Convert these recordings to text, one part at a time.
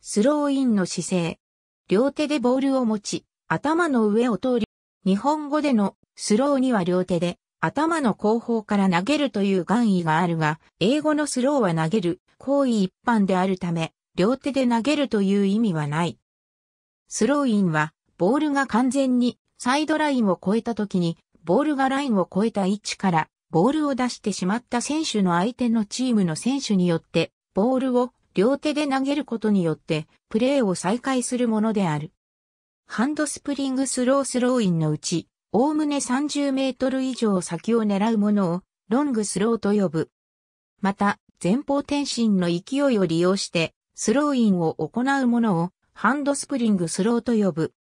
スローインの姿勢。両手でボールを持ち、頭の上を通り、日本語でのスローには両手で頭の後方から投げるという願意があるが、英語のスローは投げる行為一般であるため、両手で投げるという意味はない。スローインは、ボールが完全にサイドラインを越えた時に、ボールがラインを越えた位置から、ボールを出してしまった選手の相手のチームの選手によって、ボールを両手で投げることによってプレーを再開するものである。ハンドスプリングスロースローインのうち、おおむね30メートル以上先を狙うものをロングスローと呼ぶ。また、前方転身の勢いを利用してスローインを行うものをハンドスプリングスローと呼ぶ。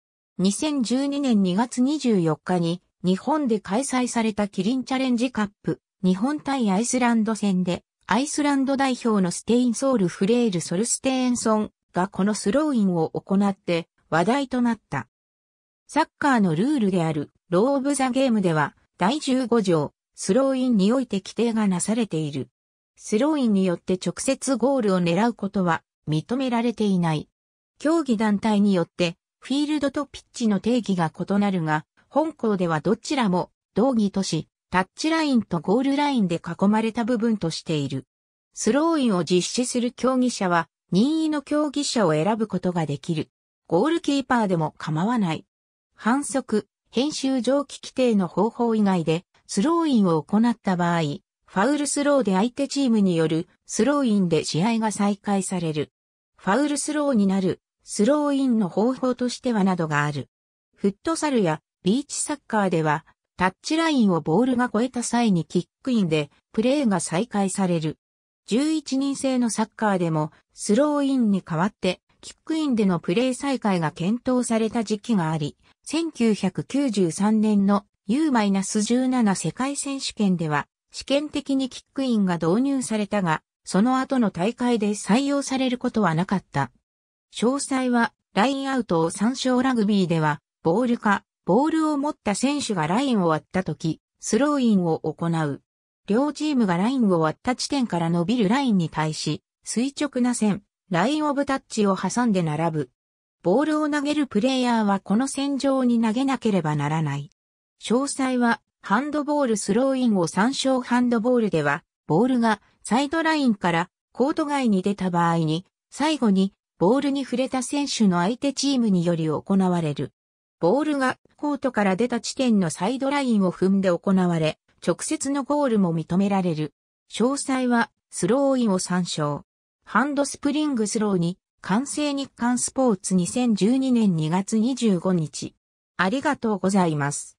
2012年2月24日に日本で開催されたキリンチャレンジカップ日本対アイスランド戦でアイスランド代表のステインソール・フレール・ソルステーンソンがこのスローインを行って話題となった。サッカーのルールであるロー・オブ・ザ・ゲームでは第15条スローインにおいて規定がなされている。スローインによって直接ゴールを狙うことは認められていない。競技団体によってフィールドとピッチの定義が異なるが、本校ではどちらも同義とし、タッチラインとゴールラインで囲まれた部分としている。スローインを実施する競技者は任意の競技者を選ぶことができる。ゴールキーパーでも構わない。反則、編集上記規定の方法以外でスローインを行った場合、ファウルスローで相手チームによるスローインで試合が再開される。ファウルスローになるスローインの方法としてはなどがある。フットサルやビーチサッカーではタッチラインをボールが越えた際にキックインでプレーが再開される。11人制のサッカーでもスローインに代わってキックインでのプレー再開が検討された時期があり、1993年の U-17 世界選手権では試験的にキックインが導入されたが、その後の大会で採用されることはなかった。詳細はラインアウトを参照ラグビーではボール化。ボールを持った選手がラインを割った時、スローインを行う。両チームがラインを割った地点から伸びるラインに対し、垂直な線、ラインオブタッチを挟んで並ぶ。ボールを投げるプレイヤーはこの線上に投げなければならない。詳細は、ハンドボールスローインを参照ハンドボールでは、ボールがサイドラインからコート外に出た場合に、最後にボールに触れた選手の相手チームにより行われる。ボールがコートから出た地点のサイドラインを踏んで行われ、直接のゴールも認められる。詳細はスローインを参照。ハンドスプリングスローに、完成日刊スポーツ2012年2月25日。ありがとうございます。